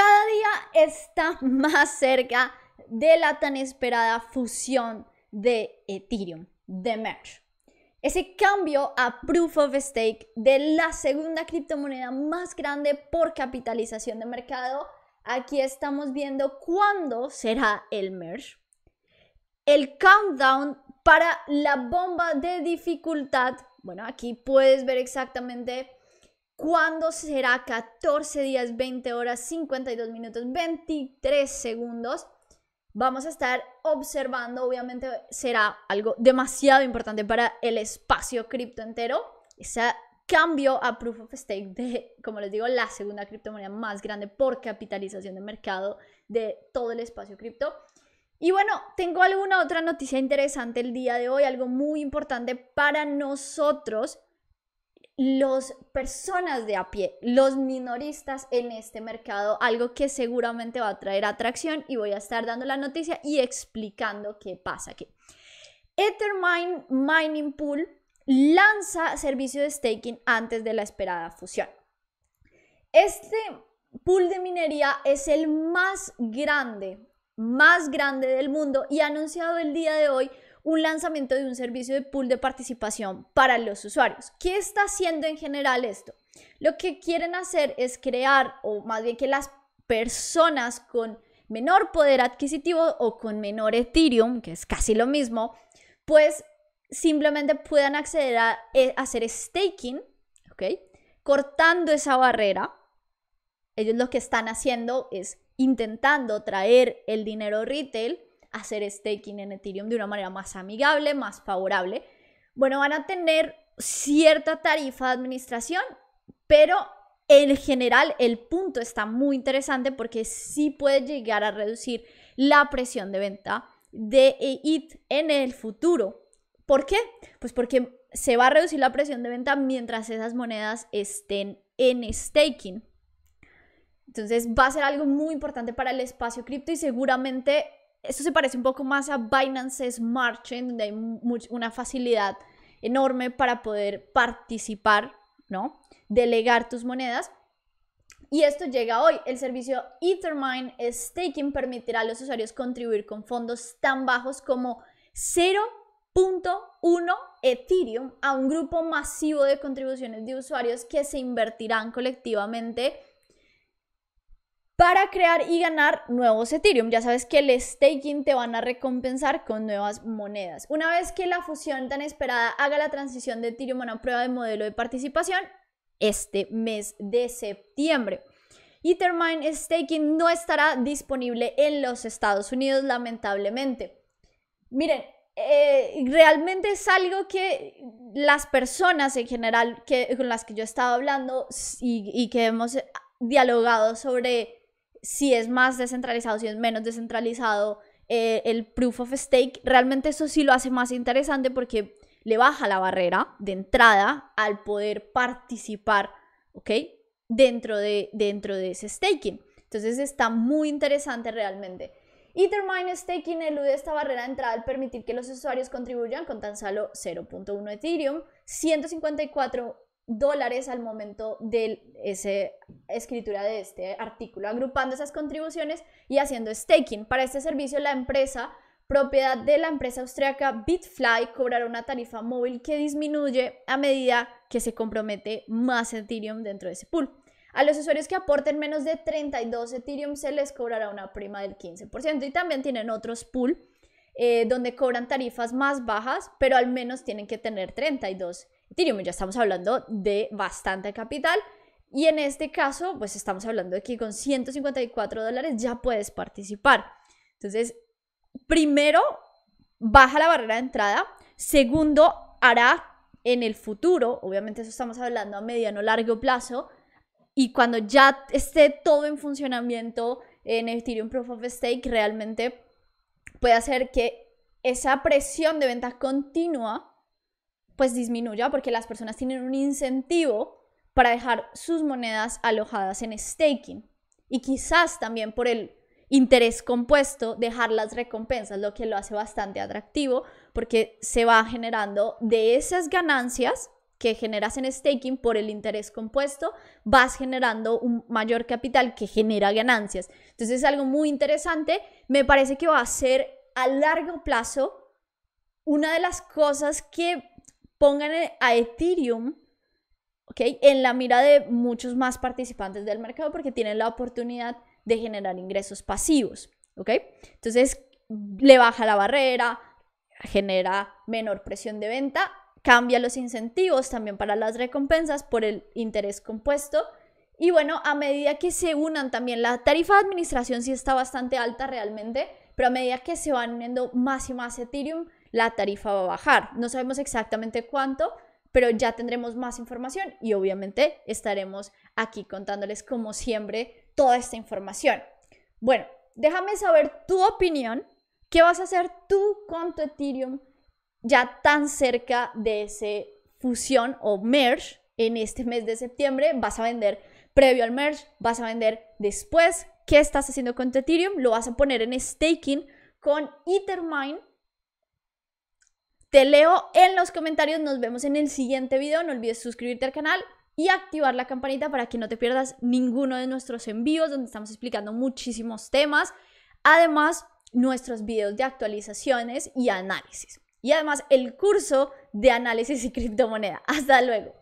cada día está más cerca de la tan esperada fusión de Ethereum, de Merge. Ese cambio a Proof of Stake de la segunda criptomoneda más grande por capitalización de mercado. Aquí estamos viendo cuándo será el Merge. El countdown para la bomba de dificultad. Bueno, aquí puedes ver exactamente cuando será 14 días, 20 horas, 52 minutos, 23 segundos? Vamos a estar observando, obviamente será algo demasiado importante para el espacio cripto entero. Ese cambio a Proof of Stake de, como les digo, la segunda criptomoneda más grande por capitalización de mercado de todo el espacio cripto. Y bueno, tengo alguna otra noticia interesante el día de hoy, algo muy importante para nosotros los personas de a pie, los minoristas en este mercado, algo que seguramente va a traer atracción y voy a estar dando la noticia y explicando qué pasa aquí. Ethermine Mining Pool lanza servicio de staking antes de la esperada fusión. Este pool de minería es el más grande, más grande del mundo y anunciado el día de hoy un lanzamiento de un servicio de pool de participación para los usuarios. ¿Qué está haciendo en general esto? Lo que quieren hacer es crear, o más bien que las personas con menor poder adquisitivo o con menor Ethereum, que es casi lo mismo, pues simplemente puedan acceder a, eh, hacer staking, ¿ok? Cortando esa barrera. Ellos lo que están haciendo es intentando traer el dinero retail hacer staking en Ethereum de una manera más amigable, más favorable, bueno, van a tener cierta tarifa de administración, pero en general el punto está muy interesante porque sí puede llegar a reducir la presión de venta de EIT en el futuro. ¿Por qué? Pues porque se va a reducir la presión de venta mientras esas monedas estén en staking. Entonces va a ser algo muy importante para el espacio cripto y seguramente esto se parece un poco más a Binance Smart Chain, donde hay una facilidad enorme para poder participar, ¿no? Delegar tus monedas. Y esto llega hoy. El servicio Ethermine Staking permitirá a los usuarios contribuir con fondos tan bajos como 0.1 Ethereum a un grupo masivo de contribuciones de usuarios que se invertirán colectivamente para crear y ganar nuevos Ethereum. Ya sabes que el staking te van a recompensar con nuevas monedas. Una vez que la fusión tan esperada haga la transición de Ethereum a una prueba de modelo de participación este mes de septiembre. Ethermine Staking no estará disponible en los Estados Unidos, lamentablemente. Miren, eh, realmente es algo que las personas en general que, con las que yo estaba hablando y que hemos dialogado sobre si es más descentralizado, si es menos descentralizado, eh, el proof of stake, realmente eso sí lo hace más interesante porque le baja la barrera de entrada al poder participar, ¿ok? Dentro de, dentro de ese staking. Entonces está muy interesante realmente. Ethermine Staking elude esta barrera de entrada al permitir que los usuarios contribuyan con tan solo 0.1 Ethereum, 154 dólares al momento de esa escritura de este artículo, agrupando esas contribuciones y haciendo staking. Para este servicio, la empresa, propiedad de la empresa austríaca Bitfly, cobrará una tarifa móvil que disminuye a medida que se compromete más Ethereum dentro de ese pool. A los usuarios que aporten menos de 32 Ethereum se les cobrará una prima del 15% y también tienen otros pool eh, donde cobran tarifas más bajas, pero al menos tienen que tener 32 Ethereum ya estamos hablando de bastante capital. Y en este caso, pues estamos hablando de que con 154 dólares ya puedes participar. Entonces, primero, baja la barrera de entrada. Segundo, hará en el futuro, obviamente eso estamos hablando a mediano largo plazo, y cuando ya esté todo en funcionamiento en Ethereum Proof of Stake, realmente puede hacer que esa presión de ventas continua pues disminuya porque las personas tienen un incentivo para dejar sus monedas alojadas en staking y quizás también por el interés compuesto dejar las recompensas, lo que lo hace bastante atractivo porque se va generando de esas ganancias que generas en staking por el interés compuesto, vas generando un mayor capital que genera ganancias. Entonces es algo muy interesante, me parece que va a ser a largo plazo una de las cosas que pongan e-, a Ethereum ¿okay? en la mira de muchos más participantes del mercado porque tienen la oportunidad de generar ingresos pasivos. ¿okay? Entonces, le baja la barrera, genera menor presión de venta, cambia los incentivos también para las recompensas por el interés compuesto. Y bueno, a medida que se unan también, la tarifa de administración sí está bastante alta realmente, pero a medida que se van uniendo más y más Ethereum, la tarifa va a bajar. No sabemos exactamente cuánto, pero ya tendremos más información y obviamente estaremos aquí contándoles como siempre toda esta información. Bueno, déjame saber tu opinión. ¿Qué vas a hacer tú con tu Ethereum ya tan cerca de ese fusión o merge en este mes de septiembre? ¿Vas a vender previo al merge? ¿Vas a vender después? ¿Qué estás haciendo con tu Ethereum? ¿Lo vas a poner en staking con Ethermine? Te leo en los comentarios, nos vemos en el siguiente video, no olvides suscribirte al canal y activar la campanita para que no te pierdas ninguno de nuestros envíos donde estamos explicando muchísimos temas, además nuestros videos de actualizaciones y análisis. Y además el curso de análisis y criptomoneda. Hasta luego.